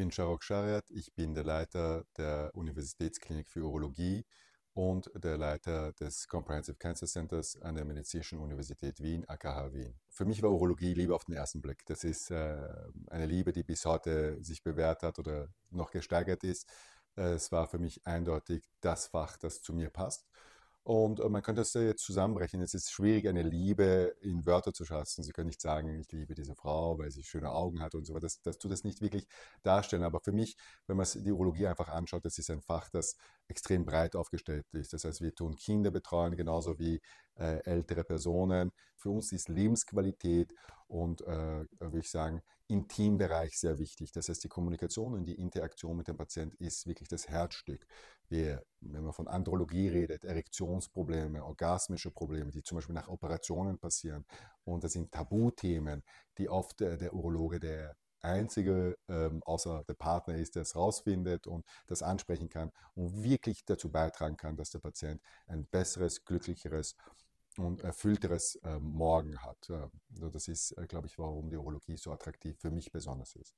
bin Sharok Shariat, ich bin der Leiter der Universitätsklinik für Urologie und der Leiter des Comprehensive Cancer Centers an der Medizinischen Universität Wien, AKH Wien. Für mich war Urologie Liebe auf den ersten Blick. Das ist äh, eine Liebe, die bis heute sich bewährt hat oder noch gesteigert ist. Äh, es war für mich eindeutig das Fach, das zu mir passt. Und äh, man könnte das jetzt zusammenbrechen. Es ist schwierig, eine Liebe in Wörter zu fassen. Sie können nicht sagen, ich liebe diese Frau, weil sie schöne Augen hat und so weiter. Das, das tut das nicht wirklich darstellen. Aber für mich, wenn man die Urologie einfach anschaut, das ist ein Fach, das extrem breit aufgestellt ist. Das heißt, wir tun Kinder betreuen, genauso wie äh, ältere Personen. Für uns ist Lebensqualität und, äh, würde ich sagen, Intimbereich sehr wichtig. Das heißt, die Kommunikation und die Interaktion mit dem Patienten ist wirklich das Herzstück. Wir, wenn man von Andrologie redet, Erektionsprobleme, orgasmische Probleme, die zum Beispiel nach Operationen passieren, und das sind Tabuthemen, die oft äh, der Urologe, der Einzige, ähm, außer der Partner ist, der es rausfindet und das ansprechen kann und wirklich dazu beitragen kann, dass der Patient ein besseres, glücklicheres und erfüllteres äh, Morgen hat. Äh, das ist, äh, glaube ich, warum die Urologie so attraktiv für mich besonders ist.